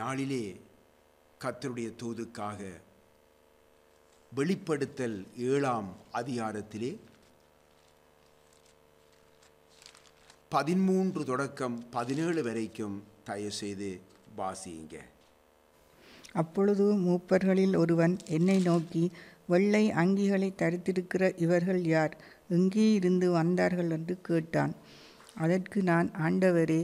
நாளிலே கத்தருடைய தூதுக்காக வெளிப்படுத்தல் ஏழாம் அதிகாரத்திலே பதிமூன்று தொடக்கம் பதினேழு வரைக்கும் தயவு செய்து வாசியுங்க அப்பொழுது மூப்பர்களில் ஒருவன் என்னை நோக்கி வெள்ளை அங்கிகளை தரித்திருக்கிற இவர்கள் யார் எங்கே இருந்து வந்தார்கள் என்று கேட்டான் அதற்கு நான் ஆண்டவரே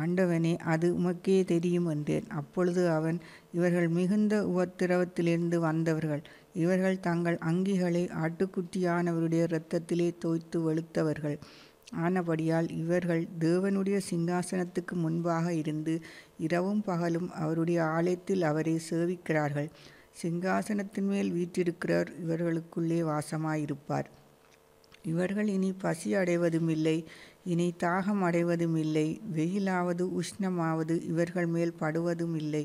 ஆண்டவனே அது உமக்கே தெரியும் என்றேன் அப்பொழுது அவன் இவர்கள் மிகுந்த உபத்திரவத்திலிருந்து வந்தவர்கள் இவர்கள் தங்கள் அங்கிகளை ஆட்டுக்குட்டியானவருடைய இரத்தத்திலே தோய்த்து வெளுத்தவர்கள் ஆனபடியால் இவர்கள் தேவனுடைய சிங்காசனத்துக்கு முன்பாக இருந்து இரவும் பகலும் அவருடைய ஆலயத்தில் அவரை சேவிக்கிறார்கள் சிங்காசனத்தின் மேல் வீற்றிருக்கிறவர் இவர்களுக்குள்ளே வாசமாயிருப்பார் இவர்கள் இனி பசி அடைவதும் இல்லை இனி தாகம் அடைவதும் இல்லை வெயிலாவது உஷ்ணமாவது இவர்கள் மேல் படுவதும் இல்லை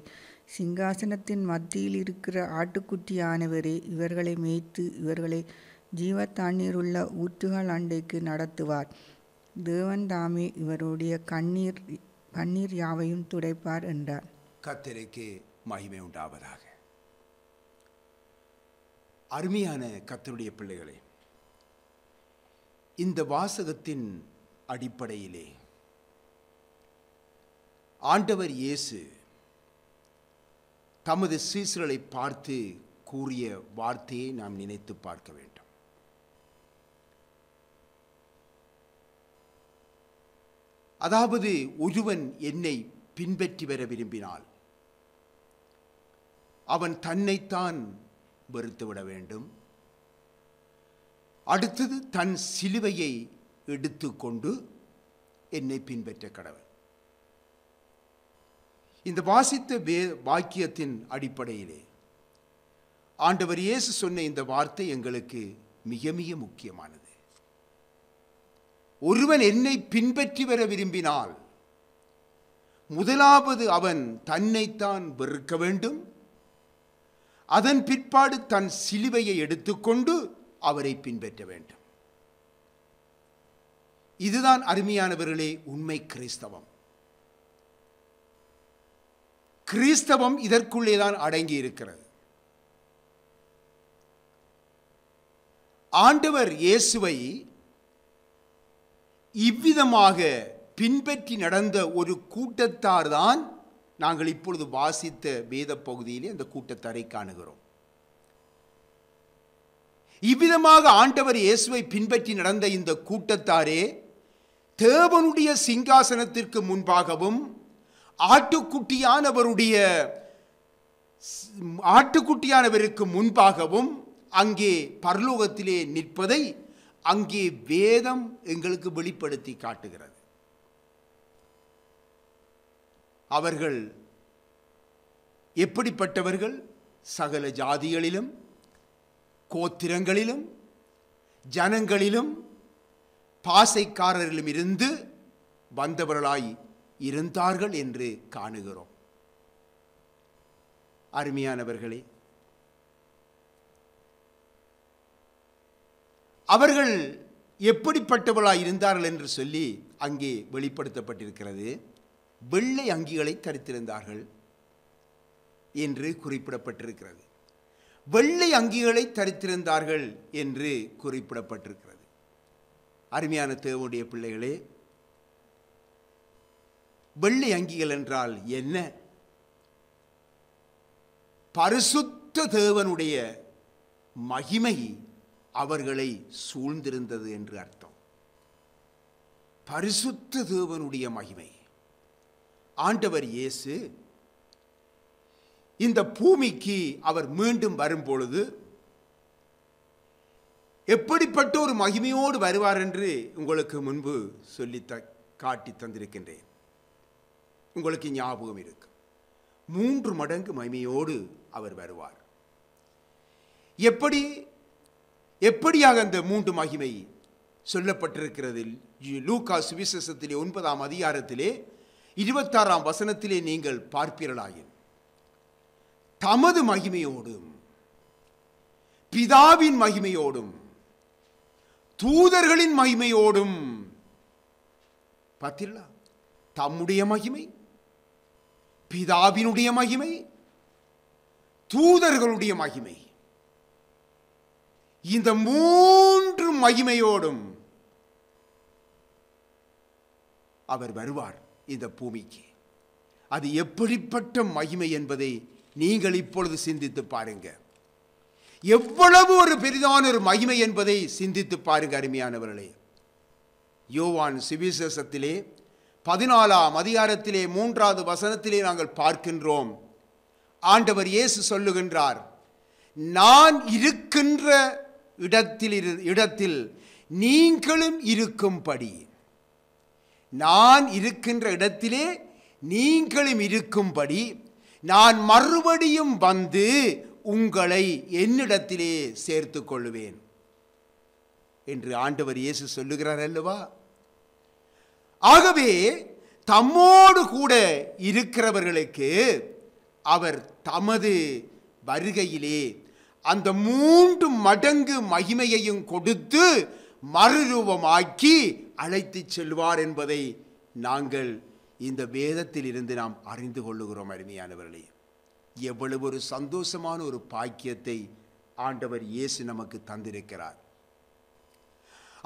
சிங்காசனத்தின் மத்தியில் இருக்கிற ஆட்டுக்குட்டி ஆனவரே இவர்களை மேய்த்து இவர்களை ஜீவ தண்ணீருள்ள ஊற்றுகள் அண்டைக்கு நடத்துவார் தேவன்தாமே இவருடைய கண்ணீர் கண்ணீர் யாவையும் துடைப்பார் என்றார் கத்திரைக்கு மகிமை உண்டாவதாக அருமையான கத்தருடைய பிள்ளைகளே இந்த வாசகத்தின் அடிப்படையிலே ஆண்டவர் இயேசு தமது சீசர்களை பார்த்து கூறிய வார்த்தையை நாம் நினைத்து பார்க்க வேண்டும் அதாவது ஒருவன் என்னை பின்பற்றி வர விரும்பினால் அவன் தன்னைத்தான் வெறுத்துவிட வேண்டும் அடுத்தது தன் சிலுவையை எடுத்துக்கொண்டு என்னை பின்பற்ற கடவுள் இந்த வாசித்த வே வாக்கியத்தின் அடிப்படையிலே ஆண்டவர் இயேசு சொன்ன இந்த வார்த்தை எங்களுக்கு மிக மிக முக்கியமானது ஒருவன் என்னை பின்பற்றி வர விரும்பினால் முதலாவது அவன் தன்னைத்தான் வெறுக்க வேண்டும் அதன் பிற்பாடு தன் சிலுவையை எடுத்துக்கொண்டு அவரை பின்பற்ற வேண்டும் இதுதான் அருமையானவர்களே உண்மை கிறிஸ்தவம் கிறிஸ்தவம் இதற்குள்ளே தான் அடங்கி இருக்கிறது ஆண்டவர் இயேசுவை இவ்விதமாக பின்பற்றி நடந்த ஒரு கூட்டத்தார் தான் நாங்கள் இப்பொழுது வாசித்த வேத பகுதியிலே அந்த கூட்டத்தாரை காணுகிறோம் இவ்விதமாக ஆண்டவர் இயேசுவை பின்பற்றி நடந்த இந்த கூட்டத்தாரே தேவனுடைய சிங்காசனத்திற்கு முன்பாகவும் ஆட்டுக்குட்டியானவருடைய ஆட்டுக்குட்டியானவருக்கு முன்பாகவும் அங்கே பரலோகத்திலே நிற்பதை அங்கே வேதம் எங்களுக்கு வெளிப்படுத்தி காட்டுகிறது அவர்கள் எப்படிப்பட்டவர்கள் சகல ஜாதிகளிலும் கோத்திரங்களிலும் ஜனங்களிலும் இருந்து வந்தவர்களாய் இருந்தார்கள் என்று காணுகிறோம் அருமையானவர்களே அவர்கள் எப்படிப்பட்டவர்களாய் இருந்தார்கள் என்று சொல்லி அங்கே வெளிப்படுத்தப்பட்டிருக்கிறது வெள்ளை அங்கிகளை தரித்திருந்தார்கள் என்று குறிப்பிடப்பட்டிருக்கிறது வெள்ளை அங்கிகளை தரித்திருந்தார்கள் என்று குறிப்பிடப்பட்டிருக்கிறது அருமையான தேவனுடைய பிள்ளைகளே வெள்ளி அங்கிகள் என்றால் என்ன பரிசுத்த தேவனுடைய மகிமை அவர்களை சூழ்ந்திருந்தது என்று அர்த்தம் பரிசுத்த தேவனுடைய மகிமை ஆண்டவர் இயேசு இந்த பூமிக்கு அவர் மீண்டும் வரும்பொழுது எப்படிப்பட்ட ஒரு மகிமையோடு வருவார் என்று உங்களுக்கு முன்பு சொல்லி த காட்டி தந்திருக்கின்றேன் உங்களுக்கு ஞாபகம் இருக்கு மூன்று மடங்கு மகிமையோடு அவர் வருவார் எப்படி எப்படியாக அந்த மூன்று மகிமை சொல்லப்பட்டிருக்கிறது லூகா சுவிசேஷத்திலே ஒன்பதாம் அதிகாரத்திலே இருபத்தாறாம் வசனத்திலே நீங்கள் பார்ப்பீர்களாயின் தமது மகிமையோடும் பிதாவின் மகிமையோடும் தூதர்களின் மகிமையோடும் பார்த்தீர்களா தம்முடைய மகிமை பிதாவினுடைய மகிமை தூதர்களுடைய மகிமை இந்த மூன்று மகிமையோடும் அவர் வருவார் இந்த பூமிக்கு அது எப்படிப்பட்ட மகிமை என்பதை நீங்கள் இப்பொழுது சிந்தித்து பாருங்கள் எவ்வளவு ஒரு பெரிதான ஒரு மகிமை என்பதை சிந்தித்து பாருங்க அருமையானவர்களே யோவான் சிவிசேஷத்திலே பதினாலாம் அதிகாரத்திலே மூன்றாவது வசனத்திலே நாங்கள் பார்க்கின்றோம் ஆண்டவர் இயேசு சொல்லுகின்றார் நான் இருக்கின்ற இடத்தில் இடத்தில் நீங்களும் இருக்கும்படி நான் இருக்கின்ற இடத்திலே நீங்களும் இருக்கும்படி நான் மறுபடியும் வந்து உங்களை என்னிடத்திலே சேர்த்து கொள்வேன் என்று ஆண்டவர் இயேசு சொல்லுகிறார் அல்லவா ஆகவே தம்மோடு கூட இருக்கிறவர்களுக்கு அவர் தமது வருகையிலே அந்த மூன்று மடங்கு மகிமையையும் கொடுத்து மறுரூபமாக்கி அழைத்து செல்வார் என்பதை நாங்கள் இந்த வேதத்தில் இருந்து நாம் அறிந்து கொள்ளுகிறோம் அருமையானவர்களே எவ்வளவு ஒரு சந்தோஷமான ஒரு பாக்கியத்தை ஆண்டவர் இயேசு நமக்கு தந்திருக்கிறார்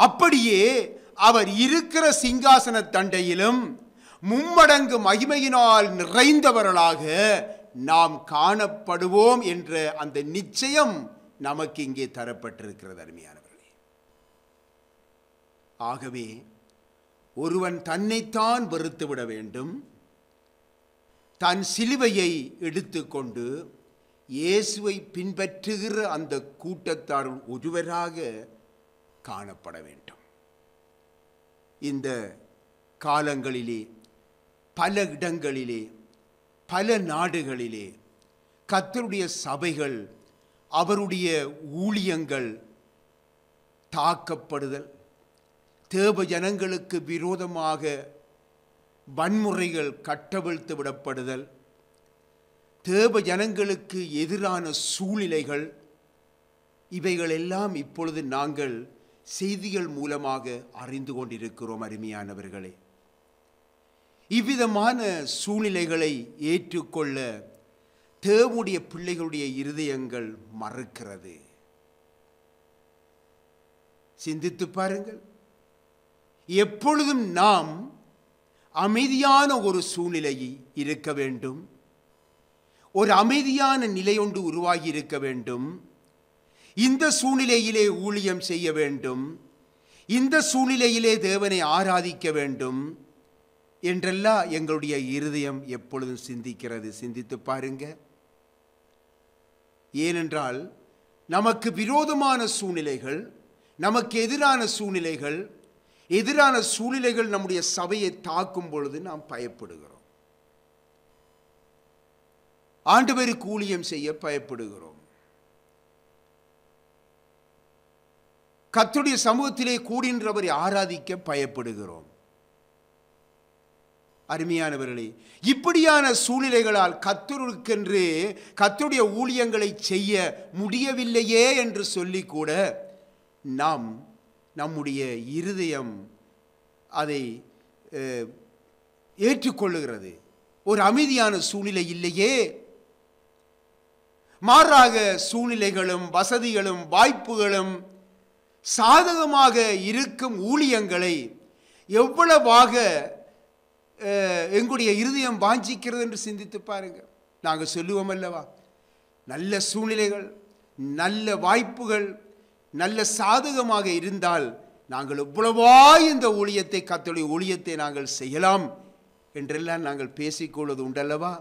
அப்படியே அவர் இருக்கிற சிங்காசன தண்டையிலும் மும்மடங்கு மகிமையினால் நிறைந்தவர்களாக நாம் காணப்படுவோம் என்ற அந்த நிச்சயம் நமக்கு இங்கே தரப்பட்டிருக்கிறது அருமையானவர்களே ஆகவே ஒருவன் தன்னைத்தான் வெறுத்துவிட விட வேண்டும் தன் சிலுவையை எடுத்துக்கொண்டு இயேசுவை பின்பற்றுகிற அந்த கூட்டத்தார் ஒருவராக காணப்பட வேண்டும் இந்த காலங்களிலே பல இடங்களிலே பல நாடுகளிலே கத்தருடைய சபைகள் அவருடைய ஊழியங்கள் தாக்கப்படுதல் தேவ ஜனங்களுக்கு விரோதமாக வன்முறைகள் கட்டவிழ்த்து விடப்படுதல் தேவ ஜனங்களுக்கு எதிரான சூழ்நிலைகள் இவைகள் எல்லாம் இப்பொழுது நாங்கள் செய்திகள் மூலமாக அறிந்து கொண்டிருக்கிறோம் அருமையானவர்களே இவ்விதமான சூழ்நிலைகளை ஏற்றுக்கொள்ள தேவனுடைய பிள்ளைகளுடைய இருதயங்கள் மறுக்கிறது சிந்தித்து பாருங்கள் எப்பொழுதும் நாம் அமைதியான ஒரு சூழ்நிலை இருக்க வேண்டும் ஒரு அமைதியான நிலை ஒன்று உருவாகி இருக்க வேண்டும் இந்த சூழ்நிலையிலே ஊழியம் செய்ய வேண்டும் இந்த சூழ்நிலையிலே தேவனை ஆராதிக்க வேண்டும் என்றெல்லாம் எங்களுடைய இருதயம் எப்பொழுதும் சிந்திக்கிறது சிந்தித்து பாருங்க ஏனென்றால் நமக்கு விரோதமான சூழ்நிலைகள் நமக்கு எதிரான சூழ்நிலைகள் எதிரான சூழ்நிலைகள் நம்முடைய சபையை தாக்கும் பொழுது நாம் பயப்படுகிறோம் ஆண்டு பேருக்கு செய்ய பயப்படுகிறோம் கத்துடைய சமூகத்திலே கூடுகின்றவரை ஆராதிக்க பயப்படுகிறோம் அருமையானவர்களே இப்படியான சூழ்நிலைகளால் கத்தருக்கென்று கத்துடைய ஊழியங்களை செய்ய முடியவில்லையே என்று சொல்லிக்கூட நாம் நம்முடைய இருதயம் அதை ஏற்றுக்கொள்ளுகிறது ஒரு அமைதியான சூழ்நிலை இல்லையே மாறாக சூழ்நிலைகளும் வசதிகளும் வாய்ப்புகளும் சாதகமாக இருக்கும் ஊழியங்களை எவ்வளவாக எங்களுடைய இருதயம் வாஞ்சிக்கிறது என்று சிந்தித்து பாருங்கள் நாங்கள் சொல்லுவோம் அல்லவா நல்ல சூழ்நிலைகள் நல்ல வாய்ப்புகள் நல்ல சாதகமாக இருந்தால் நாங்கள் எவ்வளவா இந்த ஊழியத்தை கத்தோடைய ஊழியத்தை நாங்கள் செய்யலாம் என்றெல்லாம் நாங்கள் பேசிக்கொள்வது உண்டல்லவா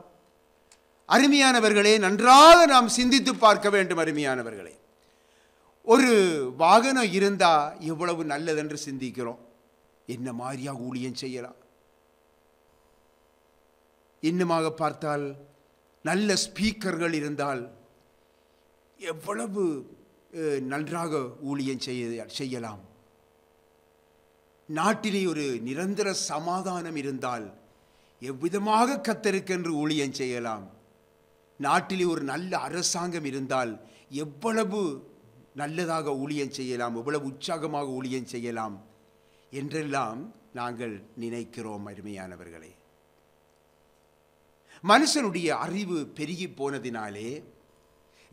அருமையானவர்களே நன்றாக நாம் சிந்தித்து பார்க்க வேண்டும் அருமையானவர்களே ஒரு வாகனம் இருந்தால் எவ்வளவு நல்லதென்று சிந்திக்கிறோம் என்ன மாதிரியாக ஊழியம் செய்யலாம் இன்னுமாக பார்த்தால் நல்ல ஸ்பீக்கர்கள் இருந்தால் எவ்வளவு நன்றாக ஊழியம் செய்ய செய்யலாம் நாட்டிலே ஒரு நிரந்தர சமாதானம் இருந்தால் எவ்விதமாக கத்தருக்கென்று ஊழியம் செய்யலாம் நாட்டிலே ஒரு நல்ல அரசாங்கம் இருந்தால் எவ்வளவு நல்லதாக ஊழியம் செய்யலாம் எவ்வளவு உற்சாகமாக ஊழியம் செய்யலாம் என்றெல்லாம் நாங்கள் நினைக்கிறோம் அருமையானவர்களே மனுஷனுடைய அறிவு பெருகி போனதினாலே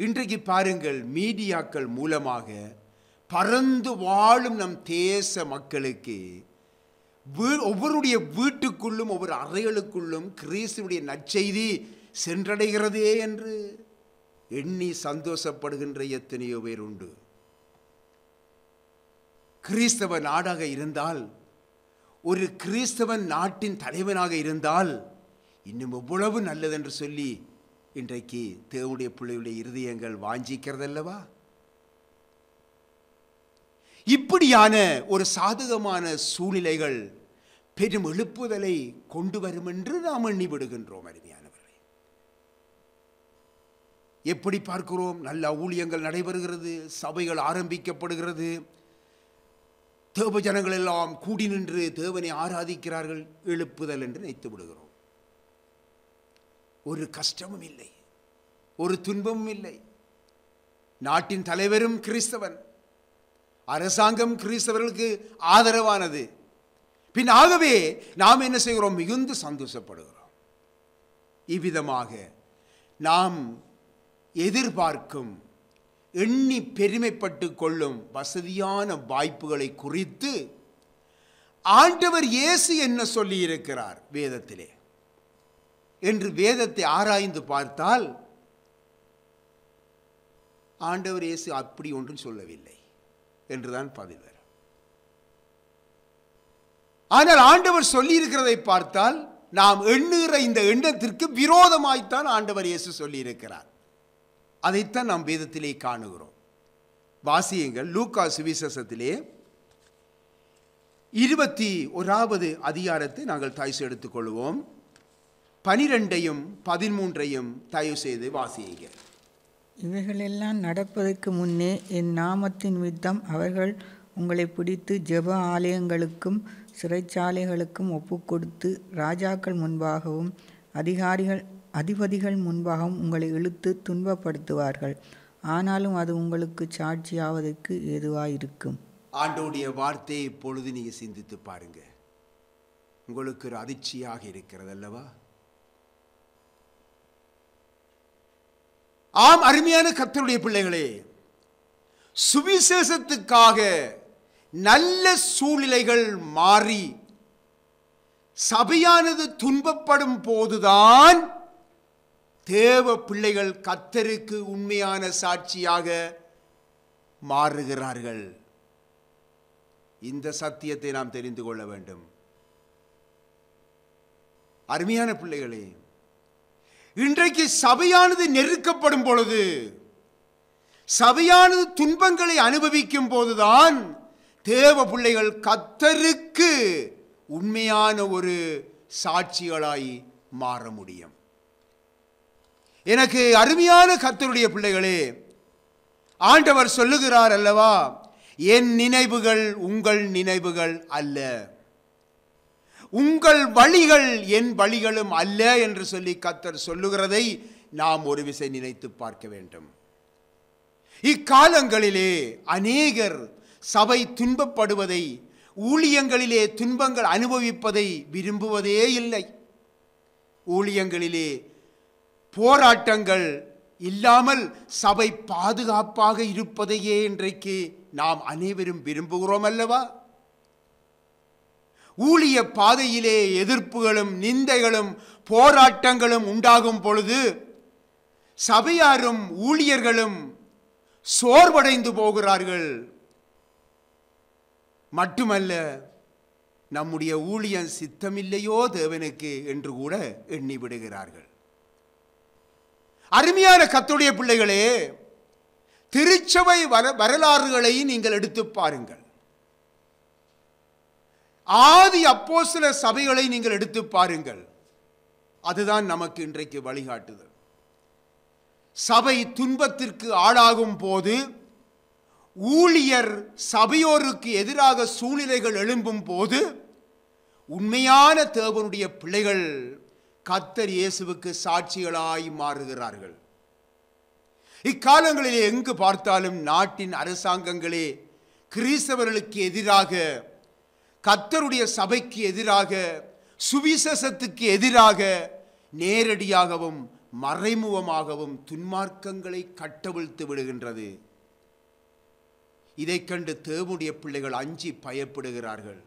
இன்றைக்கு பாருங்கள் மீடியாக்கள் மூலமாக பறந்து வாழும் நம் தேச மக்களுக்கு வீ ஒவ்வொருடைய வீட்டுக்குள்ளும் ஒவ்வொரு அறைகளுக்குள்ளும் கிறிஸ்துவனுடைய நற்செய்தி சென்றடைகிறதே என்று எண்ணி சந்தோஷப்படுகின்ற எத்தனையோ பேர் உண்டு கிறிஸ்தவ நாடாக இருந்தால் ஒரு கிறிஸ்தவன் நாட்டின் தலைவனாக இருந்தால் இன்னும் எவ்வளவு நல்லதென்று சொல்லி இன்றைக்கு தேவனுடைய பிள்ளையுடைய இருதயங்கள் வாஞ்சிக்கிறதல்லவா இப்படியான ஒரு சாதகமான சூழ்நிலைகள் பெரும் எழுப்புதலை கொண்டு வரும் என்று நாம் எண்ணிவிடுகின்றோம் அருமையானவர்களே எப்படி பார்க்கிறோம் நல்ல ஊழியங்கள் நடைபெறுகிறது சபைகள் ஆரம்பிக்கப்படுகிறது தேவ ஜனங்கள் எல்லாம் கூடி நின்று தேவனை ஆராதிக்கிறார்கள் எழுப்புதல் என்று நினைத்து விடுகிறோம் ஒரு கஷ்டமும் இல்லை ஒரு துன்பமும் இல்லை நாட்டின் தலைவரும் கிறிஸ்தவன் அரசாங்கம் கிறிஸ்தவர்களுக்கு ஆதரவானது பின் ஆகவே நாம் என்ன செய்கிறோம் மிகுந்து சந்தோஷப்படுகிறோம் இவ்விதமாக நாம் எதிர்பார்க்கும் எண்ணி பெருமைப்பட்டு கொள்ளும் வசதியான வாய்ப்புகளை குறித்து ஆண்டவர் இயேசு என்ன சொல்லியிருக்கிறார் வேதத்திலே என்று வேதத்தை ஆராய்ந்து பார்த்தால் ஆண்டவர் இயேசு அப்படி ஒன்றும் சொல்லவில்லை என்றுதான் பதில் வரும் ஆனால் ஆண்டவர் சொல்லியிருக்கிறதை பார்த்தால் நாம் எண்ணுகிற இந்த எண்ணத்திற்கு விரோதமாய்த்தான் ஆண்டவர் இயேசு சொல்லியிருக்கிறார் அதைத்தான் நாம் வேதத்திலே காணுகிறோம் வாசியங்கள் லூக்கா சுவிசேஷத்திலே இருபத்தி ஒராவது அதிகாரத்தை நாங்கள் தாய்ஸ் எடுத்துக்கொள்வோம் பனிரெண்டையும் பதிமூன்றையும் தயவு செய்து வாசியுங்க இவைகளெல்லாம் நடப்பதற்கு முன்னே என் நாமத்தின் வித்தம் அவர்கள் உங்களை பிடித்து ஜெப ஆலயங்களுக்கும் சிறைச்சாலைகளுக்கும் ஒப்புக்கொடுத்து ராஜாக்கள் முன்பாகவும் அதிகாரிகள் அதிபதிகள் முன்பாகவும் உங்களை இழுத்து துன்பப்படுத்துவார்கள் ஆனாலும் அது உங்களுக்கு சாட்சியாவதற்கு ஏதுவாக இருக்கும் ஆண்டோடைய வார்த்தையை இப்பொழுது நீங்கள் சிந்தித்து பாருங்கள் உங்களுக்கு ஒரு அதிர்ச்சியாக இருக்கிறது அல்லவா ஆம் அருமையான கத்தருடைய பிள்ளைகளே சுவிசேஷத்துக்காக நல்ல சூழ்நிலைகள் மாறி சபையானது துன்பப்படும் போதுதான் தேவ பிள்ளைகள் கத்தருக்கு உண்மையான சாட்சியாக மாறுகிறார்கள் இந்த சத்தியத்தை நாம் தெரிந்து கொள்ள வேண்டும் அருமையான பிள்ளைகளே இன்றைக்கு சபையானது நெருக்கப்படும் பொழுது சபையானது துன்பங்களை அனுபவிக்கும் போதுதான் தேவ பிள்ளைகள் கத்தருக்கு உண்மையான ஒரு சாட்சிகளாய் மாற முடியும் எனக்கு அருமையான கத்தருடைய பிள்ளைகளே ஆண்டவர் சொல்லுகிறார் அல்லவா என் நினைவுகள் உங்கள் நினைவுகள் அல்ல உங்கள் வழிகள் என் வழிகளும் அல்ல என்று சொல்லி கத்தர் சொல்லுகிறதை நாம் ஒரு விசை நினைத்து பார்க்க வேண்டும் இக்காலங்களிலே அநேகர் சபை துன்பப்படுவதை ஊழியங்களிலே துன்பங்கள் அனுபவிப்பதை விரும்புவதே இல்லை ஊழியங்களிலே போராட்டங்கள் இல்லாமல் சபை பாதுகாப்பாக இருப்பதையே இன்றைக்கு நாம் அனைவரும் விரும்புகிறோம் அல்லவா ஊழிய பாதையிலே எதிர்ப்புகளும் நிந்தைகளும் போராட்டங்களும் உண்டாகும் பொழுது சபையாரும் ஊழியர்களும் சோர்வடைந்து போகிறார்கள் மட்டுமல்ல நம்முடைய ஊழியம் சித்தமில்லையோ தேவனுக்கு என்று கூட எண்ணிவிடுகிறார்கள் அருமையான கத்துடைய பிள்ளைகளே திருச்சபை வர வரலாறுகளை நீங்கள் எடுத்து பாருங்கள் ஆதி அப்போ சில சபைகளை நீங்கள் எடுத்து பாருங்கள் அதுதான் நமக்கு இன்றைக்கு வழிகாட்டுதல் சபை துன்பத்திற்கு ஆளாகும் போது ஊழியர் சபையோருக்கு எதிராக சூழ்நிலைகள் எழும்பும் போது உண்மையான தேவனுடைய பிள்ளைகள் கத்தர் இயேசுவுக்கு சாட்சிகளாய் மாறுகிறார்கள் இக்காலங்களிலே எங்கு பார்த்தாலும் நாட்டின் அரசாங்கங்களே கிறிஸ்தவர்களுக்கு எதிராக கத்தருடைய சபைக்கு எதிராக சுவிசேஷத்துக்கு எதிராக நேரடியாகவும் மறைமுகமாகவும் துன்மார்க்கங்களை கட்டவிழ்த்து விடுகின்றது இதை கண்டு தேவனுடைய பிள்ளைகள் அஞ்சி பயப்படுகிறார்கள்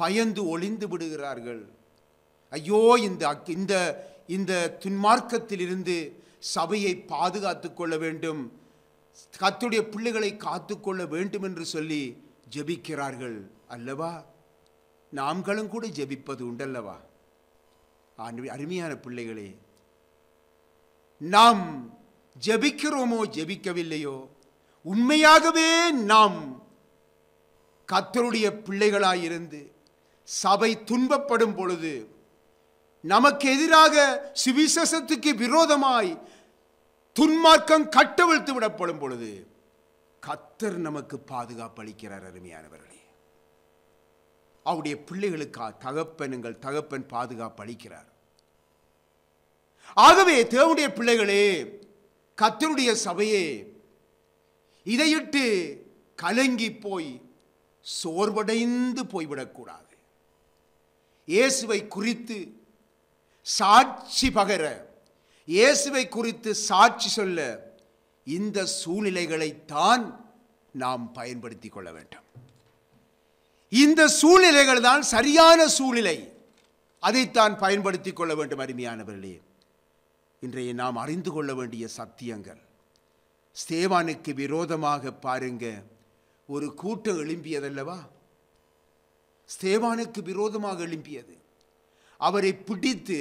பயந்து ஒளிந்து விடுகிறார்கள் ஐயோ இந்த இந்த இந்த துன்மார்க்கத்திலிருந்து சபையை பாதுகாத்து கொள்ள வேண்டும் கத்துடைய பிள்ளைகளை காத்து கொள்ள வேண்டும் என்று சொல்லி ஜெபிக்கிறார்கள் அல்லவா நாம்களும் கூட ஜெபிப்பது உண்டல்லவா அருமையான பிள்ளைகளே நாம் ஜெபிக்கிறோமோ ஜெபிக்கவில்லையோ உண்மையாகவே நாம் கத்தருடைய பிள்ளைகளாயிருந்து சபை துன்பப்படும் பொழுது நமக்கு எதிராக சுவிசேஷத்துக்கு விரோதமாய் துன்மார்க்கம் கட்டவிழ்த்து விடப்படும் பொழுது கத்தர் நமக்கு பாதுகாப்பு அளிக்கிறார் அருமையானவர்களே அவருடைய பிள்ளைகளுக்காக தகப்பன் எங்கள் தகப்பன் பாதுகாப்பு அளிக்கிறார் ஆகவே தேவனுடைய பிள்ளைகளே கத்தனுடைய சபையே இதையிட்டு கலங்கி போய் சோர்வடைந்து போய்விடக்கூடாது இயேசுவை குறித்து சாட்சி பகர இயேசுவை குறித்து சாட்சி சொல்ல இந்த சூழ்நிலைகளைத்தான் நாம் பயன்படுத்தி கொள்ள வேண்டும் இந்த சூழ்நிலைகள் தான் சரியான சூழ்நிலை அதைத்தான் பயன்படுத்திக் கொள்ள வேண்டும் அருமையானவர்களே இன்றைய நாம் அறிந்து கொள்ள வேண்டிய சத்தியங்கள் ஸ்தேவானுக்கு விரோதமாக பாருங்க ஒரு கூட்டம் எழும்பியதல்லவா ஸ்தேவானுக்கு விரோதமாக எழும்பியது அவரை பிடித்து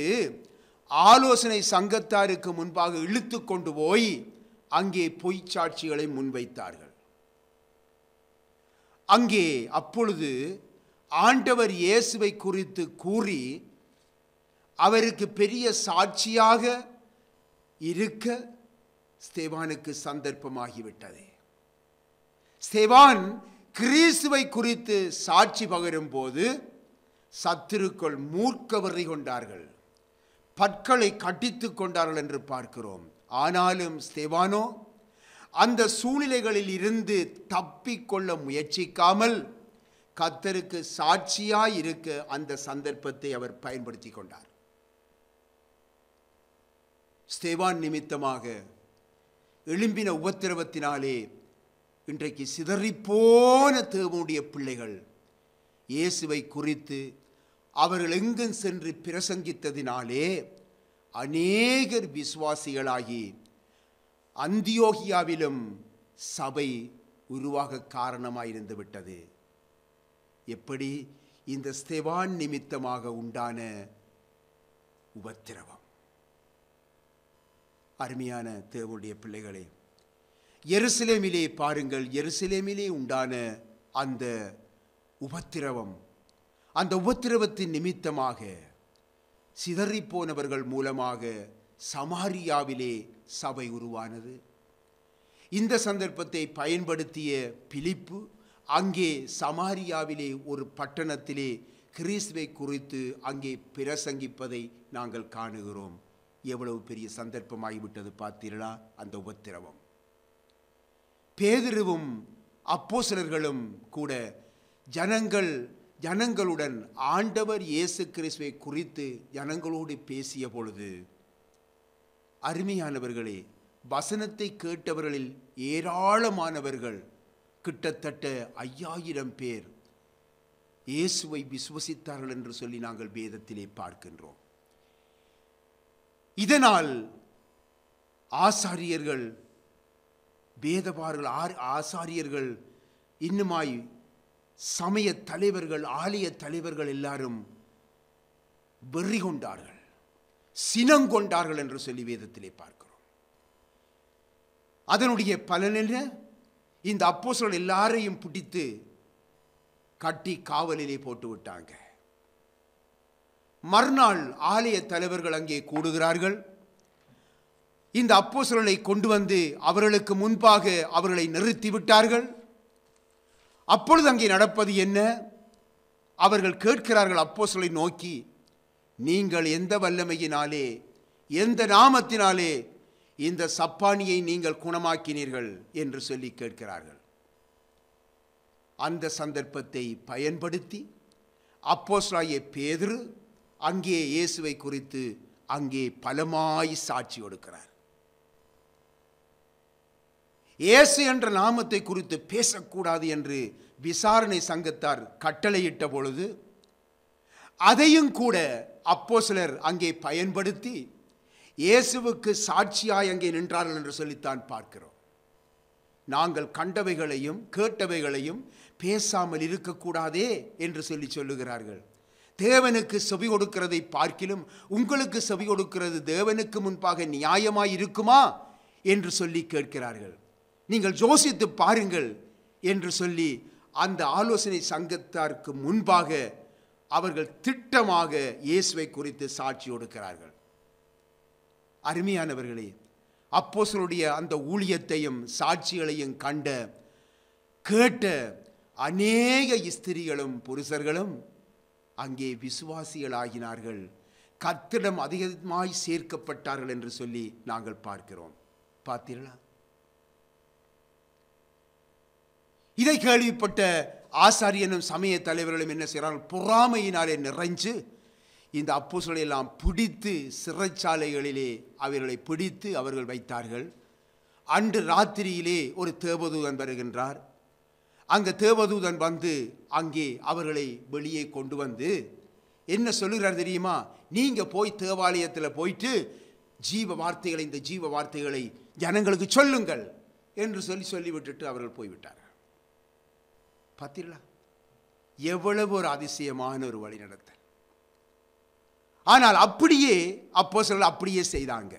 ஆலோசனை சங்கத்தாருக்கு முன்பாக இழுத்து கொண்டு போய் அங்கே பொய்ச்சாட்சிகளை முன்வைத்தார்கள் அங்கே அப்பொழுது ஆண்டவர் இயேசுவை குறித்து கூறி அவருக்கு பெரிய சாட்சியாக இருக்க ஸ்தேவானுக்கு சந்தர்ப்பமாகிவிட்டது ஸ்தேவான் கிறிஸ்துவை குறித்து சாட்சி பகரும் போது சத்துருக்கள் மூர்க்கவரை கொண்டார்கள் பற்களை கட்டித்து கொண்டார்கள் என்று பார்க்கிறோம் ஆனாலும் ஸ்தேவானோ அந்த சூழ்நிலைகளில் இருந்து தப்பிக்கொள்ள முயற்சிக்காமல் கத்தருக்கு சாட்சியாக இருக்க அந்த சந்தர்ப்பத்தை அவர் பயன்படுத்தி கொண்டார் ஸ்தேவான் நிமித்தமாக எழும்பின உபத்திரவத்தினாலே இன்றைக்கு சிதறிப்போன தேவனுடைய பிள்ளைகள் இயேசுவை குறித்து அவர்கள் எங்கும் சென்று பிரசங்கித்ததினாலே அநேகர் விசுவாசிகளாகி அந்தியோகியாவிலும் சபை உருவாக காரணமாயிருந்து விட்டது எப்படி இந்த ஸ்தெவான் நிமித்தமாக உண்டான உபத்திரவம் அருமையான தேவனுடைய பிள்ளைகளே எருசலேமிலே பாருங்கள் எருசலேமிலே உண்டான அந்த உபத்திரவம் அந்த உபத்திரவத்தின் நிமித்தமாக சிதறிப்போனவர்கள் மூலமாக சமாரியாவிலே சபை உருவானது இந்த சந்தர்ப்பத்தை பயன்படுத்திய பிலிப்பு அங்கே சமாரியாவிலே ஒரு பட்டணத்திலே கிறிஸ்துவை குறித்து அங்கே பிரசங்கிப்பதை நாங்கள் காணுகிறோம் எவ்வளவு பெரிய சந்தர்ப்பமாகிவிட்டது பார்த்தீர்களா அந்த உபத்திரவம் பேதிருவும் அப்போசலர்களும் கூட ஜனங்கள் ஜனங்களுடன் ஆண்டவர் இயேசு கிறிஸ்துவை குறித்து ஜனங்களோடு பேசிய பொழுது அருமையானவர்களே வசனத்தை கேட்டவர்களில் ஏராளமானவர்கள் கிட்டத்தட்ட ஐயாயிரம் பேர் இயேசுவை விசுவசித்தார்கள் என்று சொல்லி நாங்கள் வேதத்திலே பார்க்கின்றோம் இதனால் ஆசாரியர்கள் வேதபார்கள் ஆசாரியர்கள் இன்னுமாய் சமய தலைவர்கள் ஆலய தலைவர்கள் எல்லாரும் வெறி கொண்டார்கள் சினங்கொண்டார்கள் என்று சொல்லி வேதத்திலே பார்க்கிறோம் அதனுடைய பலனில் இந்த அப்போசல் எல்லாரையும் பிடித்து கட்டி காவலிலே போட்டு விட்டாங்க மறுநாள் ஆலய தலைவர்கள் அங்கே கூடுகிறார்கள் இந்த அப்போசலனை கொண்டு வந்து அவர்களுக்கு முன்பாக அவர்களை நிறுத்தி விட்டார்கள் அப்பொழுது அங்கே நடப்பது என்ன அவர்கள் கேட்கிறார்கள் அப்போசலை நோக்கி நீங்கள் எந்த வல்லமையினாலே எந்த நாமத்தினாலே இந்த சப்பானியை நீங்கள் குணமாக்கினீர்கள் என்று சொல்லி கேட்கிறார்கள் அந்த சந்தர்ப்பத்தை பயன்படுத்தி அப்போஸ்லாய பேதரு அங்கே இயேசுவை குறித்து அங்கே பலமாய் சாட்சி கொடுக்கிறார் இயேசு என்ற நாமத்தை குறித்து பேசக்கூடாது என்று விசாரணை சங்கத்தார் கட்டளையிட்ட பொழுது அதையும் கூட அப்போ சிலர் அங்கே பயன்படுத்தி இயேசுவுக்கு சாட்சியாய் அங்கே நின்றார்கள் என்று சொல்லித்தான் பார்க்கிறோம் நாங்கள் கண்டவைகளையும் கேட்டவைகளையும் பேசாமல் இருக்கக்கூடாதே என்று சொல்லி சொல்லுகிறார்கள் தேவனுக்கு செவி கொடுக்கிறதை பார்க்கிலும் உங்களுக்கு செவி கொடுக்கிறது தேவனுக்கு முன்பாக நியாயமாய் இருக்குமா என்று சொல்லி கேட்கிறார்கள் நீங்கள் ஜோசித்து பாருங்கள் என்று சொல்லி அந்த ஆலோசனை சங்கத்தாருக்கு முன்பாக அவர்கள் திட்டமாக இயேசுவை குறித்து சாட்சி கொடுக்கிறார்கள் அருமையானவர்களே அப்போசருடைய அந்த ஊழியத்தையும் சாட்சிகளையும் கண்ட கேட்ட அநேக ஸ்திரிகளும் புருஷர்களும் அங்கே விசுவாசிகளாகினார்கள் கத்திடம் அதிகமாய் சேர்க்கப்பட்டார்கள் என்று சொல்லி நாங்கள் பார்க்கிறோம் பார்த்தீர்களா இதை கேள்விப்பட்ட ஆசாரியனும் சமய தலைவர்களும் என்ன செய்கிறார்கள் பொறாமையினாலே நிறைஞ்சு இந்த அப்போசலை எல்லாம் பிடித்து சிறைச்சாலைகளிலே அவர்களை பிடித்து அவர்கள் வைத்தார்கள் அன்று ராத்திரியிலே ஒரு தேவதூதன் வருகின்றார் அங்கே தேவதூதன் வந்து அங்கே அவர்களை வெளியே கொண்டு வந்து என்ன சொல்லுகிறார் தெரியுமா நீங்கள் போய் தேவாலயத்தில் போயிட்டு ஜீவ வார்த்தைகளை இந்த ஜீவ வார்த்தைகளை ஜனங்களுக்கு சொல்லுங்கள் என்று சொல்லி சொல்லிவிட்டுட்டு அவர்கள் போய்விட்டார் பார்த்தீங்களா எவ்வளவு ஒரு அதிசயமான ஒரு வழி நடத்த ஆனால் அப்படியே அப்போ சொல்ல அப்படியே செய்தாங்க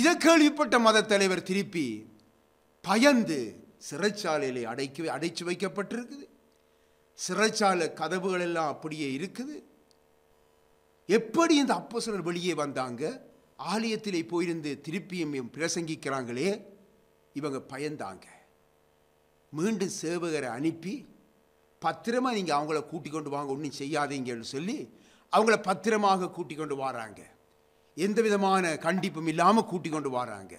இதை கேள்விப்பட்ட மத தலைவர் திருப்பி பயந்து சிறைச்சாலையில் அடைக்க அடைச்சு வைக்கப்பட்டிருக்குது சிறைச்சாலை கதவுகள் எல்லாம் அப்படியே இருக்குது எப்படி இந்த அப்போ வெளியே வந்தாங்க ஆலயத்திலே போயிருந்து திருப்பியும் பிரசங்கிக்கிறாங்களே இவங்க பயந்தாங்க மீண்டும் சேவகரை அனுப்பி பத்திரமாக நீங்கள் அவங்கள கூட்டிக் கொண்டு வாங்க ஒன்றும் செய்யாதீங்கன்னு சொல்லி அவங்கள பத்திரமாக கூட்டிக் கொண்டு வராங்க எந்த விதமான கண்டிப்பும் இல்லாமல் கூட்டிக் கொண்டு வராங்க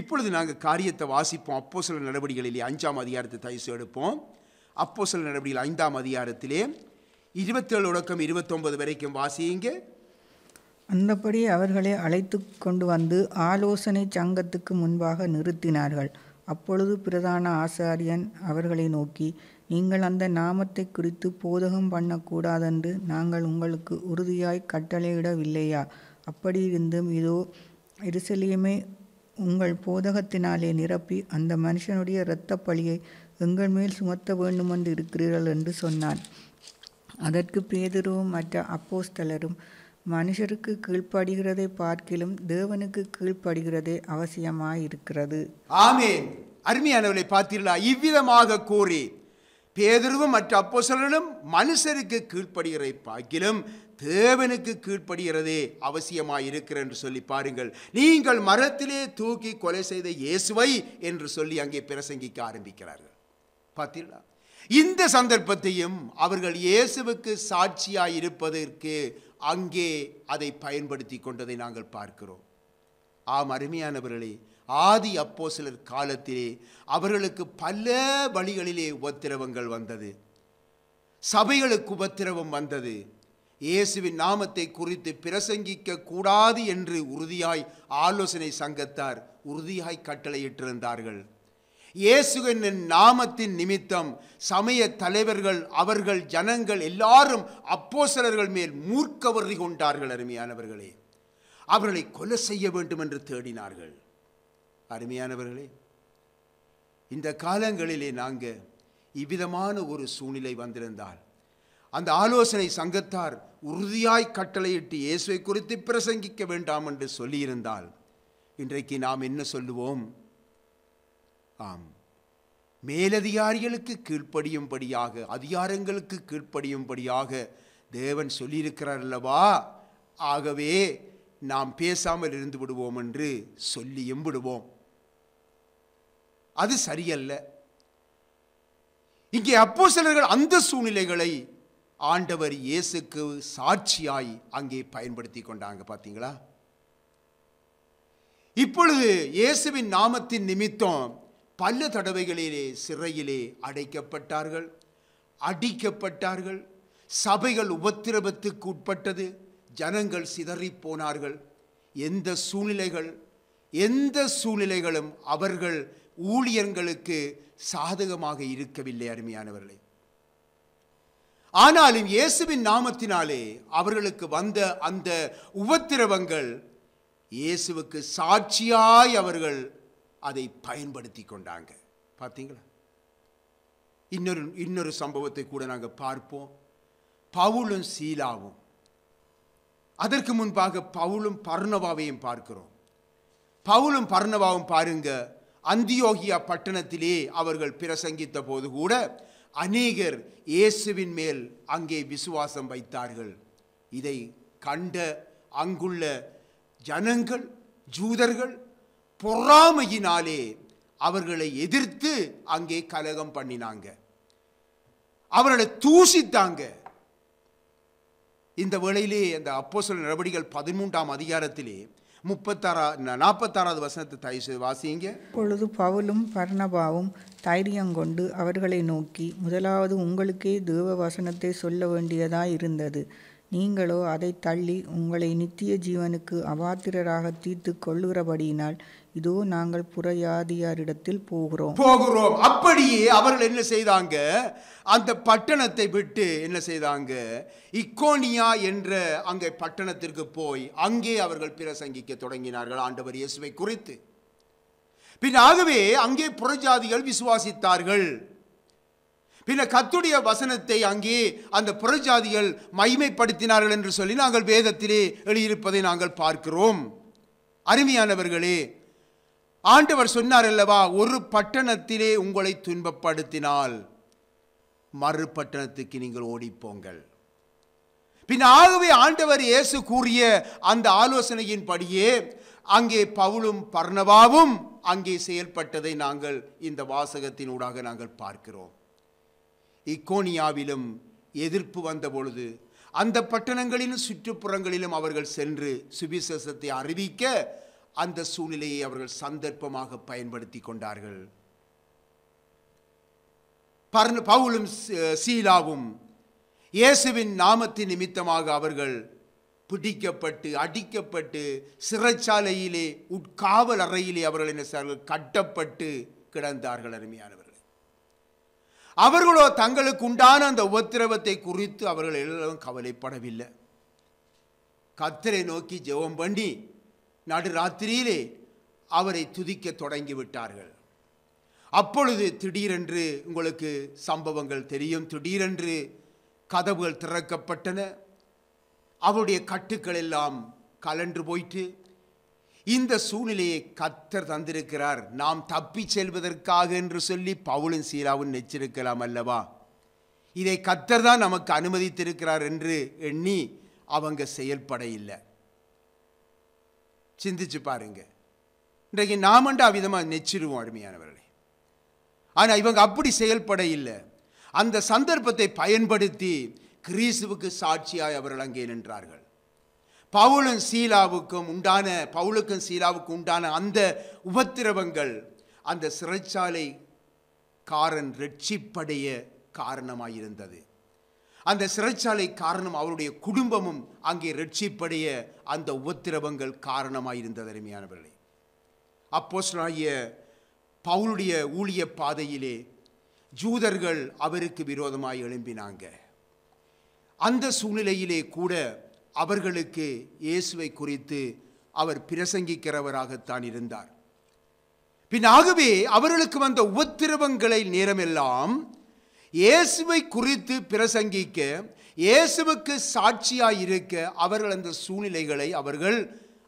இப்பொழுது நாங்கள் காரியத்தை வாசிப்போம் அப்போ சில நடவடிக்கைகளிலே அஞ்சாம் அதிகாரத்தை தயசு எடுப்போம் அப்போ சில நடவடிக்கைகள் ஐந்தாம் அதிகாரத்திலே இருபத்தேழு உடக்கம் இருபத்தொன்பது வரைக்கும் வாசியுங்க அந்தபடி அவர்களை அழைத்து கொண்டு வந்து ஆலோசனை சங்கத்துக்கு முன்பாக நிறுத்தினார்கள் அப்பொழுது பிரதான ஆசாரியன் அவர்களை நோக்கி நீங்கள் அந்த நாமத்தை குறித்து போதகம் பண்ணக்கூடாதென்று நாங்கள் உங்களுக்கு உறுதியாய் கட்டளையிடவில்லையா அப்படியிருந்தும் இதோ எருசலேமே உங்கள் போதகத்தினாலே நிரப்பி அந்த மனுஷனுடைய இரத்த பழியை எங்கள் மேல் சுமத்த வேண்டுமென்று இருக்கிறீர்கள் என்று சொன்னான் அதற்கு பேதருவும் மற்ற அப்போஸ்தலரும் மனுஷருக்கு கீழ்ப்படுகிறதை பார்க்கிலும் தேவனுக்கு கீழ்ப்படுகிறதே அவசியமாயிருக்கிறது ஆமே அருமையானவர்களை பார்த்தீர்களா இவ்விதமாக கூறி பேதர்வும் மற்ற அப்போசலும் மனுஷருக்கு கீழ்ப்படுகிறதை பார்க்கிலும் தேவனுக்கு கீழ்ப்படுகிறதே இருக்கிற என்று சொல்லி பாருங்கள் நீங்கள் மரத்திலே தூக்கி கொலை செய்த இயேசுவை என்று சொல்லி அங்கே பிரசங்கிக்க ஆரம்பிக்கிறார்கள் பார்த்தீங்களா இந்த சந்தர்ப்பத்தையும் அவர்கள் இயேசுவுக்கு சாட்சியாய் இருப்பதற்கு அங்கே அதை பயன்படுத்தி கொண்டதை நாங்கள் பார்க்கிறோம் ஆம் அருமையானவர்களே ஆதி அப்போ சிலர் காலத்திலே அவர்களுக்கு பல வழிகளிலே உபத்திரவங்கள் வந்தது சபைகளுக்கு உபத்திரவம் வந்தது இயேசுவின் நாமத்தை குறித்து பிரசங்கிக்க கூடாது என்று உறுதியாய் ஆலோசனை சங்கத்தார் உறுதியாய் கட்டளையிட்டிருந்தார்கள் இயேசுகனின் நாமத்தின் நிமித்தம் சமய தலைவர்கள் அவர்கள் ஜனங்கள் எல்லாரும் அப்போ சிலர்கள் மேல் மூர்க்கவர்றி கொண்டார்கள் அருமையானவர்களே அவர்களை கொலை செய்ய வேண்டும் என்று தேடினார்கள் அருமையானவர்களே இந்த காலங்களிலே நாங்கள் இவ்விதமான ஒரு சூழ்நிலை வந்திருந்தால் அந்த ஆலோசனை சங்கத்தார் உறுதியாய் கட்டளையிட்டு இயேசுவை குறித்து பிரசங்கிக்க வேண்டாம் என்று சொல்லியிருந்தால் இன்றைக்கு நாம் என்ன சொல்லுவோம் ஆம் மேலதிகாரிகளுக்கு கீழ்ப்படியும்படியாக அதிகாரங்களுக்கு கீழ்ப்படியும்படியாக தேவன் சொல்லியிருக்கிறார் அல்லவா ஆகவே நாம் பேசாமல் இருந்து விடுவோம் என்று சொல்லியும் விடுவோம் அது சரியல்ல இங்கே அப்போ சிலர்கள் அந்த சூழ்நிலைகளை ஆண்டவர் இயேசுக்கு சாட்சியாய் அங்கே பயன்படுத்தி கொண்டாங்க பார்த்தீங்களா இப்பொழுது இயேசுவின் நாமத்தின் நிமித்தம் பல தடவைகளிலே சிறையிலே அடைக்கப்பட்டார்கள் அடிக்கப்பட்டார்கள் சபைகள் உபத்திரவத்துக்கு உட்பட்டது ஜனங்கள் சிதறி போனார்கள் எந்த சூழ்நிலைகள் எந்த சூழ்நிலைகளும் அவர்கள் ஊழியர்களுக்கு சாதகமாக இருக்கவில்லை அருமையானவர்களே ஆனாலும் இயேசுவின் நாமத்தினாலே அவர்களுக்கு வந்த அந்த உபத்திரவங்கள் இயேசுவுக்கு சாட்சியாய் அவர்கள் அதை பயன்படுத்தி கொண்டாங்க பார்த்தீங்களா இன்னொரு இன்னொரு சம்பவத்தை கூட நாங்கள் பார்ப்போம் பவுலும் சீலாவும் அதற்கு முன்பாக பவுலும் பர்ணவாவையும் பார்க்கிறோம் பவுலும் பர்ணவாவும் பாருங்க அந்தியோகியா பட்டணத்திலே அவர்கள் பிரசங்கித்த போது கூட அநேகர் இயேசுவின் மேல் அங்கே விசுவாசம் வைத்தார்கள் இதை கண்ட அங்குள்ள ஜனங்கள் ஜூதர்கள் பொறாமையினாலே அவர்களை எதிர்த்து அங்கே கலகம் பண்ணினாங்க அவர்களை தூசித்தாங்க இந்த வேளையிலே அந்த அப்போசல் நடவடிக்கைகள் பதிமூன்றாம் அதிகாரத்திலே முப்பத்தாறா நாற்பத்தாறாவது வசனத்தை தயவு வாசிங்க இப்பொழுது பவுலும் பர்ணபாவும் தைரியங்கொண்டு அவர்களை நோக்கி முதலாவது உங்களுக்கே தேவ வசனத்தை சொல்ல வேண்டியதாய் இருந்தது நீங்களோ அதை தள்ளி உங்களை நித்திய ஜீவனுக்கு அபாத்திரராக தீர்த்து கொள்ளுகிறபடியினால் இதோ நாங்கள் புறையாதியாரிடத்தில் போகிறோம் போகிறோம் அப்படியே அவர்கள் என்ன செய்தாங்க அந்த பட்டணத்தை விட்டு என்ன செய்தாங்க இக்கோனியா என்ற அங்கே பட்டணத்திற்கு போய் அங்கே அவர்கள் பிரசங்கிக்க தொடங்கினார்கள் ஆண்டவர் இயேசுவை குறித்து பின் ஆகவே அங்கே புறஜாதிகள் விசுவாசித்தார்கள் பின்ன கத்துடைய வசனத்தை அங்கே அந்த புறஜாதிகள் மகிமைப்படுத்தினார்கள் என்று சொல்லி நாங்கள் வேதத்திலே எழுதியிருப்பதை நாங்கள் பார்க்கிறோம் அருமையானவர்களே ஆண்டவர் சொன்னார் அல்லவா ஒரு பட்டணத்திலே உங்களை துன்பப்படுத்தினால் மறு பட்டணத்துக்கு நீங்கள் ஓடிப்போங்கள் பின் ஆகவே ஆண்டவர் இயேசு கூறிய அந்த ஆலோசனையின்படியே அங்கே பவுலும் பர்ணவாவும் அங்கே செயல்பட்டதை நாங்கள் இந்த வாசகத்தினூடாக நாங்கள் பார்க்கிறோம் இக்கோனியாவிலும் எதிர்ப்பு வந்தபொழுது அந்த பட்டணங்களிலும் சுற்றுப்புறங்களிலும் அவர்கள் சென்று சுவிசேஷத்தை அறிவிக்க அந்த சூழ்நிலையை அவர்கள் சந்தர்ப்பமாக பயன்படுத்தி கொண்டார்கள் பவுலும் சீலாவும் இயேசுவின் நாமத்தின் நிமித்தமாக அவர்கள் பிடிக்கப்பட்டு அடிக்கப்பட்டு சிறைச்சாலையிலே உட்காவல் அறையிலே அவர்கள் என்ன செய்தார்கள் கட்டப்பட்டு கிடந்தார்கள் அருமையானவர்கள் அவர்களோ தங்களுக்கு உண்டான அந்த உபத்திரவத்தை குறித்து அவர்கள் எல்லாரும் கவலைப்படவில்லை கத்தரை நோக்கி ஜெபம் பண்ணி நடுராத்திரியிலே அவரை துதிக்க தொடங்கிவிட்டார்கள் அப்பொழுது திடீரென்று உங்களுக்கு சம்பவங்கள் தெரியும் திடீரென்று கதவுகள் திறக்கப்பட்டன அவருடைய கட்டுக்கள் எல்லாம் கலன்று போயிட்டு இந்த சூழ்நிலையை கத்தர் தந்திருக்கிறார் நாம் தப்பிச் செல்வதற்காக என்று சொல்லி பவுலின் சீலாவும் நெச்சிருக்கலாம் அல்லவா இதை கத்தர் தான் நமக்கு அனுமதித்திருக்கிறார் என்று எண்ணி அவங்க செயல்பட இல்லை சிந்திச்சு பாருங்க இன்றைக்கு நாமண்டா விதமாக நெச்சிடுவோம் அருமையானவர்களே ஆனால் இவங்க அப்படி செயல்பட இல்லை அந்த சந்தர்ப்பத்தை பயன்படுத்தி கிரீசுவுக்கு சாட்சியாய் அவர்கள் அங்கே நின்றார்கள் பவுலும் சீலாவுக்கும் உண்டான பவுலுக்கும் சீலாவுக்கும் உண்டான அந்த உபத்திரவங்கள் அந்த சிறைச்சாலை காரன் ரட்சிப்படைய காரணமாயிருந்தது அந்த சிறைச்சாலை காரணம் அவருடைய குடும்பமும் அங்கே ரட்சிப்படைய அந்த உபத்திரவங்கள் காரணமாக இருந்தது அருமையானவர்களே சொல்லிய பவுளுடைய ஊழிய பாதையிலே ஜூதர்கள் அவருக்கு விரோதமாக எழும்பினாங்க அந்த சூழ்நிலையிலே கூட அவர்களுக்கு இயேசுவை குறித்து அவர் பிரசங்கிக்கிறவராகத்தான் இருந்தார் பின் ஆகவே அவர்களுக்கு வந்த உபத்திரவங்களை நேரமெல்லாம் இயேசுவை குறித்து பிரசங்கிக்க இயேசுவுக்கு சாட்சியாக இருக்க அவர்கள் அந்த சூழ்நிலைகளை அவர்கள்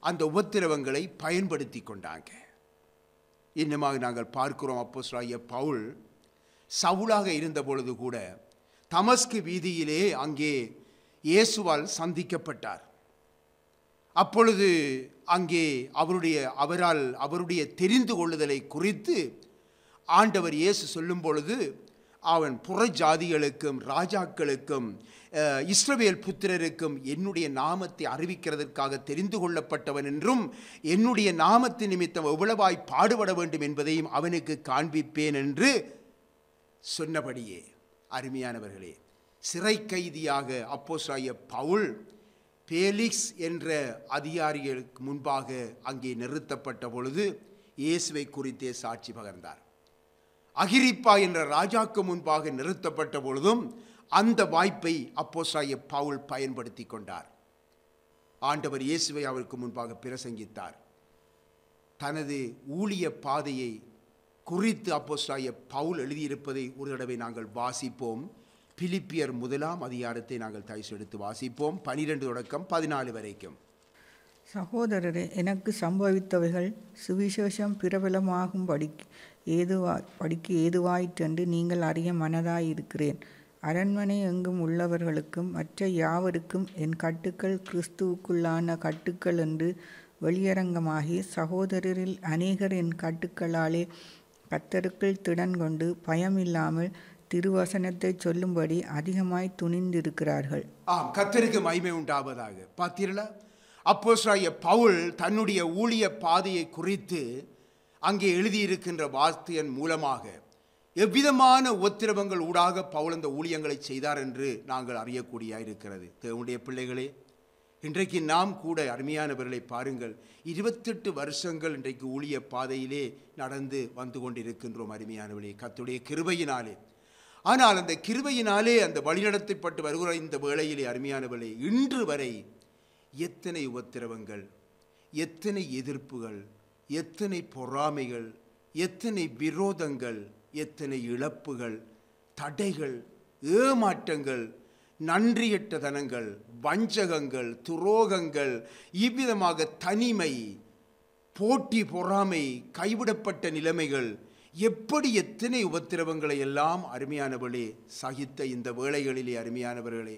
அந்த உபத்திரவங்களை பயன்படுத்தி கொண்டாங்க இன்னமாக நாங்கள் பார்க்கிறோம் அப்போ சொல்லாகிய பவுல் சவுலாக இருந்த பொழுது கூட தமஸ்கு வீதியிலே அங்கே இயேசுவால் சந்திக்கப்பட்டார் அப்பொழுது அங்கே அவருடைய அவரால் அவருடைய தெரிந்து கொள்ளுதலை குறித்து ஆண்டவர் இயேசு சொல்லும் பொழுது அவன் புற ஜாதிகளுக்கும் ராஜாக்களுக்கும் இஸ்ரவேல் புத்திரருக்கும் என்னுடைய நாமத்தை அறிவிக்கிறதற்காக தெரிந்து கொள்ளப்பட்டவன் என்றும் என்னுடைய நாமத்து நிமித்தம் எவ்வளவாய் பாடுபட வேண்டும் என்பதையும் அவனுக்கு காண்பிப்பேன் என்று சொன்னபடியே அருமையானவர்களே சிறை கைதியாக அப்போசாய பவுல் பேலிக்ஸ் என்ற அதிகாரிகளுக்கு முன்பாக அங்கே நிறுத்தப்பட்ட பொழுது இயேசுவை குறித்தே சாட்சி பகர்ந்தார் அகிரிப்பா என்ற ராஜாக்கு முன்பாக நிறுத்தப்பட்ட பொழுதும் அந்த வாய்ப்பை அப்போ பவுல் பயன்படுத்தி கொண்டார் ஆண்டவர் இயேசுவை அவருக்கு முன்பாக பிரசங்கித்தார் தனது ஊழிய பாதையை குறித்து அப்போஸ்டாய பவுல் எழுதியிருப்பதை ஒரு தடவை நாங்கள் வாசிப்போம் பிலிப்பியர் முதலாம் அதிகாரத்தை நாங்கள் தயசு எடுத்து வாசிப்போம் பனிரெண்டு தொடக்கம் பதினாலு வரைக்கும் சகோதரரே எனக்கு சம்பவித்தவைகள் சுவிசேஷம் பிரபலமாகும் படிக்கு ஏதுவா படிக்க ஏதுவாயிற்றென்று நீங்கள் அறிய மனதாயிருக்கிறேன் அரண்மனை எங்கும் உள்ளவர்களுக்கும் மற்ற யாவருக்கும் என் கட்டுக்கள் கிறிஸ்துவுக்குள்ளான கட்டுக்கள் என்று வெளியரங்கமாகி சகோதரரில் அநேகர் என் கட்டுக்களாலே கத்தருக்குள் திடன் கொண்டு பயம் இல்லாமல் திருவசனத்தை சொல்லும்படி அதிகமாய் துணிந்திருக்கிறார்கள் ஆம் கத்தருக்கு மகிமை உண்டாவதாக பார்த்தீர்களா அப்போஸ்ராய பவுல் தன்னுடைய ஊழிய பாதையை குறித்து அங்கே எழுதியிருக்கின்ற வார்த்தையின் மூலமாக எவ்விதமான உத்திரவங்கள் ஊடாக பவுல் அந்த ஊழியங்களை செய்தார் என்று நாங்கள் அறியக்கூடிய இருக்கிறது தேவனுடைய பிள்ளைகளே இன்றைக்கு நாம் கூட அருமையானவர்களை பாருங்கள் இருபத்தெட்டு வருஷங்கள் இன்றைக்கு ஊழிய பாதையிலே நடந்து வந்து கொண்டிருக்கின்றோம் அருமையானவர்களே கத்துடைய கிருபையினாலே ஆனால் அந்த கிருபையினாலே அந்த வழிநடத்தப்பட்டு வருகிற இந்த வேளையிலே அருமையானவர்களே இன்று வரை எத்தனை உபத்திரவங்கள் எத்தனை எதிர்ப்புகள் எத்தனை பொறாமைகள் எத்தனை விரோதங்கள் எத்தனை இழப்புகள் தடைகள் ஏமாற்றங்கள் நன்றியற்ற தனங்கள் வஞ்சகங்கள் துரோகங்கள் இவ்விதமாக தனிமை போட்டி பொறாமை கைவிடப்பட்ட நிலைமைகள் எப்படி எத்தனை உபத்திரவங்களை எல்லாம் அருமையானவர்களே சகித்த இந்த வேளைகளிலே அருமையானவர்களே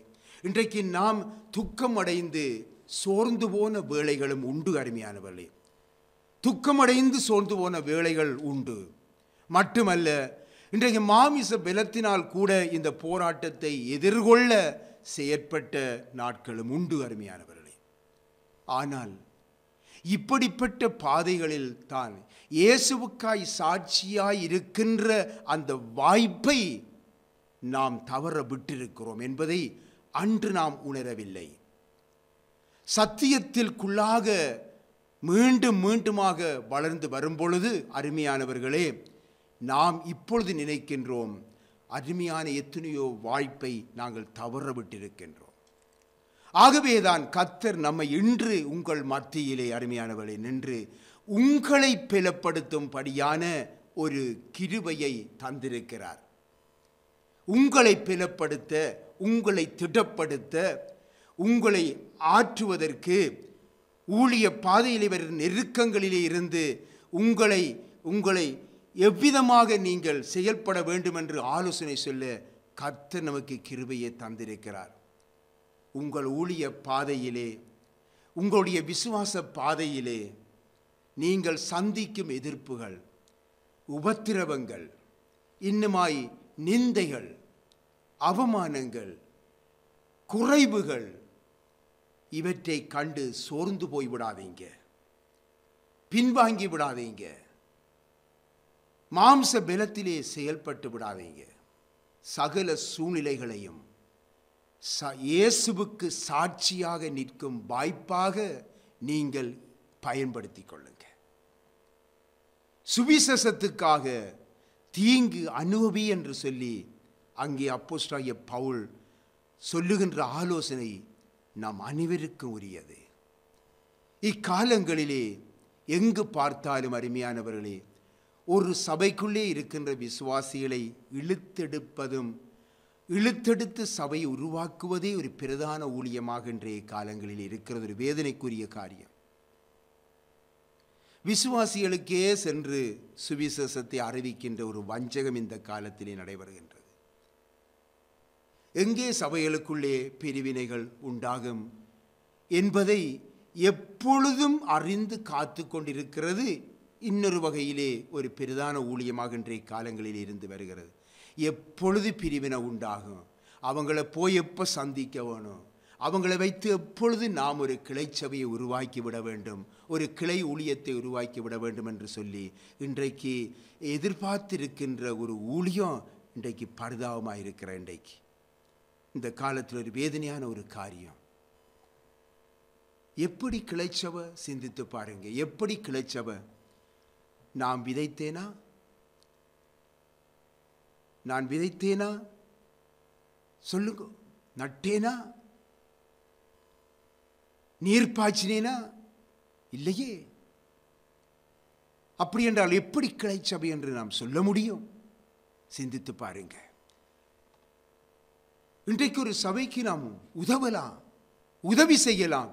இன்றைக்கு நாம் துக்கம் அடைந்து சோர்ந்து போன வேளைகளும் உண்டு அருமையானவர்களே துக்கமடைந்து சோர்ந்து போன வேளைகள் உண்டு மட்டுமல்ல இன்றைக்கு மாமிச பலத்தினால் கூட இந்த போராட்டத்தை எதிர்கொள்ள செயற்பட்ட நாட்களும் உண்டு அருமையானவர்களே ஆனால் இப்படிப்பட்ட பாதைகளில் தான் இயேசுவுக்காய் சாட்சியாய் இருக்கின்ற அந்த வாய்ப்பை நாம் தவற விட்டிருக்கிறோம் என்பதை அன்று நாம் உணரவில்லை சத்தியத்திற்குள்ளாக மீண்டும் மீண்டுமாக வளர்ந்து வரும்பொழுது அருமையானவர்களே நாம் இப்பொழுது நினைக்கின்றோம் அருமையான எத்தனையோ வாய்ப்பை நாங்கள் தவற விட்டிருக்கின்றோம் ஆகவேதான் கத்தர் நம்மை இன்று உங்கள் மத்தியிலே அருமையானவர்களே நின்று உங்களை பிளப்படுத்தும்படியான ஒரு கிருவையை தந்திருக்கிறார் உங்களை பிளப்படுத்த உங்களை திடப்படுத்த உங்களை ஆற்றுவதற்கு ஊழிய பாதையில் இவர் நெருக்கங்களிலே இருந்து உங்களை உங்களை எவ்விதமாக நீங்கள் செயல்பட வேண்டும் என்று ஆலோசனை சொல்ல கர்த்தர் நமக்கு கிருபையை தந்திருக்கிறார் உங்கள் ஊழிய பாதையிலே உங்களுடைய விசுவாச பாதையிலே நீங்கள் சந்திக்கும் எதிர்ப்புகள் உபத்திரவங்கள் இன்னுமாய் நிந்தைகள் அவமானங்கள் குறைவுகள் இவற்றை கண்டு சோர்ந்து போய் விடாதீங்க பின்வாங்கி விடாதீங்க மாம்ச பலத்திலே செயல்பட்டு விடாதீங்க சகல சூழ்நிலைகளையும் ச இயேசுவுக்கு சாட்சியாக நிற்கும் வாய்ப்பாக நீங்கள் பயன்படுத்தி கொள்ளுங்க சுவிசேஷத்துக்காக தீங்கு அனுபவி என்று சொல்லி அங்கே அப்போஸ்டாகிய பவுல் சொல்லுகின்ற ஆலோசனை நாம் அனைவருக்கும் உரியது இக்காலங்களிலே எங்கு பார்த்தாலும் அருமையானவர்களே ஒரு சபைக்குள்ளே இருக்கின்ற விசுவாசிகளை இழுத்தெடுப்பதும் இழுத்தெடுத்து சபையை உருவாக்குவதே ஒரு பிரதான ஊழியமாக இன்றைய காலங்களில் இருக்கிறது ஒரு வேதனைக்குரிய காரியம் விசுவாசிகளுக்கே சென்று சுவிசேஷத்தை அறிவிக்கின்ற ஒரு வஞ்சகம் இந்த காலத்திலே நடைபெறுகின்றது எங்கே சபைகளுக்குள்ளே பிரிவினைகள் உண்டாகும் என்பதை எப்பொழுதும் அறிந்து காத்து கொண்டிருக்கிறது இன்னொரு வகையிலே ஒரு பெரிதான ஊழியமாக இன்றைய காலங்களில் இருந்து வருகிறது எப்பொழுது பிரிவினை உண்டாகும் அவங்கள போய் எப்போ சந்திக்க வேணும் அவங்களை வைத்து எப்பொழுது நாம் ஒரு கிளை சபையை உருவாக்கி விட வேண்டும் ஒரு கிளை ஊழியத்தை உருவாக்கி விட வேண்டும் என்று சொல்லி இன்றைக்கு எதிர்பார்த்திருக்கின்ற ஒரு ஊழியம் இன்றைக்கு பரிதாபமாக இருக்கிற இன்றைக்கு இந்த காலத்தில் ஒரு வேதனையான ஒரு காரியம் எப்படி கிளைச்சவ சிந்தித்து பாருங்க எப்படி கிளைச்சவ நான் விதைத்தேனா நான் விதைத்தேனா சொல்லுங்க நட்டேனா நீர் பாய்ச்சினேனா இல்லையே அப்படி என்றால் எப்படி கிளைச்சவை என்று நாம் சொல்ல முடியும் சிந்தித்து பாருங்கள் இன்றைக்கு ஒரு சபைக்கு நாம் உதவலாம் உதவி செய்யலாம்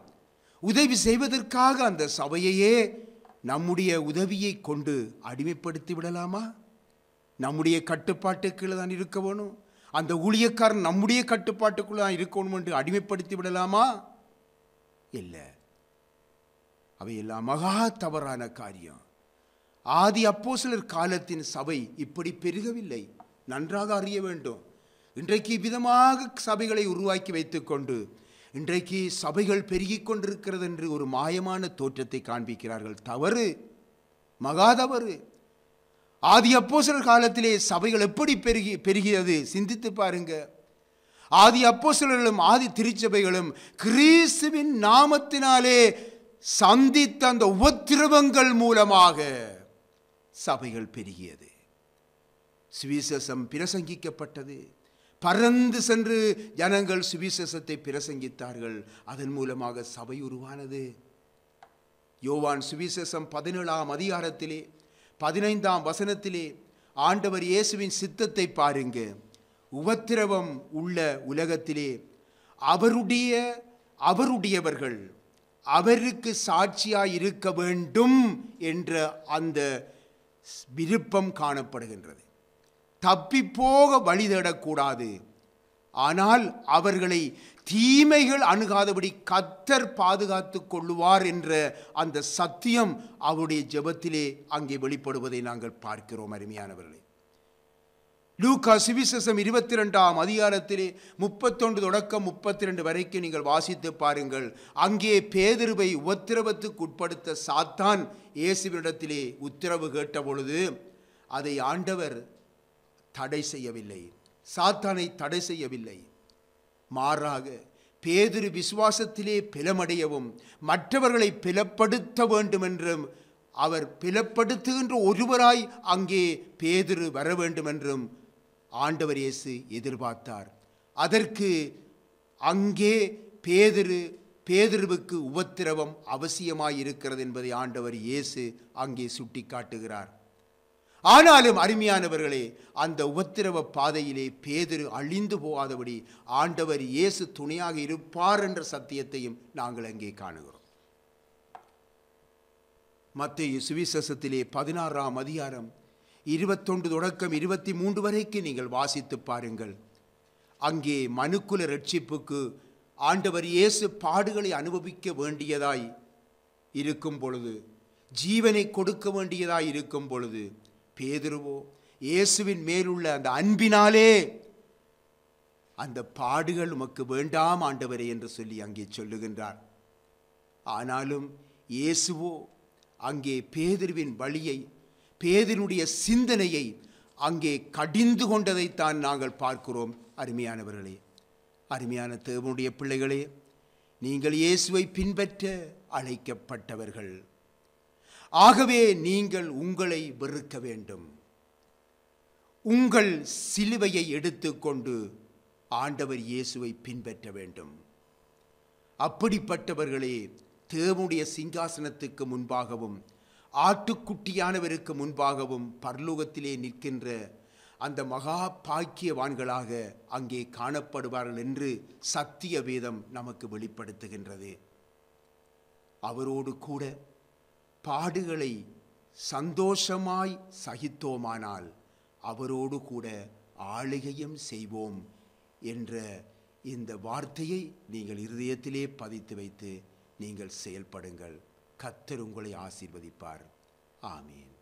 உதவி செய்வதற்காக அந்த சபையையே நம்முடைய உதவியை கொண்டு அடிமைப்படுத்தி விடலாமா நம்முடைய கட்டுப்பாட்டுக்குள்ளே தான் இருக்க வேணும் அந்த ஊழியக்காரன் நம்முடைய கட்டுப்பாட்டுக்குள்ள தான் இருக்கணும் என்று அடிமைப்படுத்தி விடலாமா இல்லை அவையெல்லாம் மகா தவறான காரியம் ஆதி அப்போ சிலர் காலத்தின் சபை இப்படி பெருகவில்லை நன்றாக அறிய வேண்டும் இன்றைக்கு விதமாக சபைகளை உருவாக்கி வைத்துக்கொண்டு இன்றைக்கு சபைகள் பெருகி கொண்டிருக்கிறது என்று ஒரு மாயமான தோற்றத்தை காண்பிக்கிறார்கள் தவறு மகாதவறு தவறு ஆதி அப்போசலர் காலத்திலே சபைகள் எப்படி பெருகி பெருகியது சிந்தித்து பாருங்க ஆதி அப்போசலர்களும் ஆதி திருச்சபைகளும் கிறிஸ்துவின் நாமத்தினாலே சந்தித்த அந்த உபத்திரவங்கள் மூலமாக சபைகள் பெருகியது சுவிசேஷம் பிரசங்கிக்கப்பட்டது பறந்து சென்று ஜனங்கள் சுவிசேஷத்தை பிரசங்கித்தார்கள் அதன் மூலமாக சபை உருவானது யோவான் சுவிசேஷம் பதினேழாம் அதிகாரத்திலே பதினைந்தாம் வசனத்திலே ஆண்டவர் இயேசுவின் சித்தத்தை பாருங்க உபத்திரவம் உள்ள உலகத்திலே அவருடைய அவருடையவர்கள் அவருக்கு சாட்சியாய் இருக்க வேண்டும் என்ற அந்த விருப்பம் காணப்படுகின்றது தப்பிப்போக வழி தேடக்கூடாது ஆனால் அவர்களை தீமைகள் அணுகாதபடி கத்தர் பாதுகாத்து கொள்ளுவார் என்ற அந்த சத்தியம் அவருடைய ஜெபத்திலே அங்கே வெளிப்படுவதை நாங்கள் பார்க்கிறோம் அருமையானவர்களே லூகா சிவிசசம் இருபத்தி ரெண்டாம் அதிகாரத்திலே முப்பத்தொன்று தொடக்கம் முப்பத்தி ரெண்டு வரைக்கும் நீங்கள் வாசித்து பாருங்கள் அங்கே பேதிருவை உத்தரவத்துக்கு உட்படுத்த சாத்தான் இயேசுவிடத்திலே உத்தரவு கேட்ட பொழுது அதை ஆண்டவர் தடை செய்யவில்லை சாத்தானை தடை செய்யவில்லை மாறாக பேதிரு விசுவாசத்திலே பிலமடையவும் மற்றவர்களை பிலப்படுத்த வேண்டும் என்றும் அவர் பிலப்படுத்துகின்ற ஒருவராய் அங்கே பேதிரு வர வேண்டும் என்றும் ஆண்டவர் இயேசு எதிர்பார்த்தார் அதற்கு அங்கே பேதிரு பேதிருவுக்கு உபத்திரவம் அவசியமாயிருக்கிறது என்பதை ஆண்டவர் இயேசு அங்கே சுட்டி காட்டுகிறார் ஆனாலும் அருமையானவர்களே அந்த உபத்திரவ பாதையிலே பேதரு அழிந்து போகாதபடி ஆண்டவர் இயேசு துணையாக இருப்பார் என்ற சத்தியத்தையும் நாங்கள் அங்கே காணுகிறோம் மத்திய சுவிசேஷத்திலே பதினாறாம் அதிகாரம் இருபத்தொன்று தொடக்கம் இருபத்தி மூன்று வரைக்கும் நீங்கள் வாசித்து பாருங்கள் அங்கே மனுக்குல ரட்சிப்புக்கு ஆண்டவர் இயேசு பாடுகளை அனுபவிக்க வேண்டியதாய் இருக்கும் பொழுது ஜீவனை கொடுக்க வேண்டியதாய் இருக்கும் பொழுது பேதுருவோ இயேசுவின் மேலுள்ள அந்த அன்பினாலே அந்த பாடுகள் உமக்கு வேண்டாம் ஆண்டவரே என்று சொல்லி அங்கே சொல்லுகின்றார் ஆனாலும் இயேசுவோ அங்கே பேதிருவின் வழியை பேதினுடைய சிந்தனையை அங்கே கடிந்து கொண்டதைத்தான் நாங்கள் பார்க்கிறோம் அருமையானவர்களே அருமையான தேவனுடைய பிள்ளைகளே நீங்கள் இயேசுவை பின்பற்ற அழைக்கப்பட்டவர்கள் ஆகவே நீங்கள் உங்களை வெறுக்க வேண்டும் உங்கள் சிலுவையை எடுத்துக்கொண்டு ஆண்டவர் இயேசுவை பின்பற்ற வேண்டும் அப்படிப்பட்டவர்களே தேவனுடைய சிங்காசனத்துக்கு முன்பாகவும் ஆட்டுக்குட்டியானவருக்கு முன்பாகவும் பர்லோகத்திலே நிற்கின்ற அந்த மகா பாக்கியவான்களாக அங்கே காணப்படுவார்கள் என்று சத்திய வேதம் நமக்கு வெளிப்படுத்துகின்றது அவரோடு கூட பாடுகளை சந்தோஷமாய் சகித்தோமானால் அவரோடு கூட ஆளுகையும் செய்வோம் என்ற இந்த வார்த்தையை நீங்கள் இருதயத்திலே பதித்து வைத்து நீங்கள் செயல்படுங்கள் கத்தர் உங்களை ஆசீர்வதிப்பார் ஆமீன்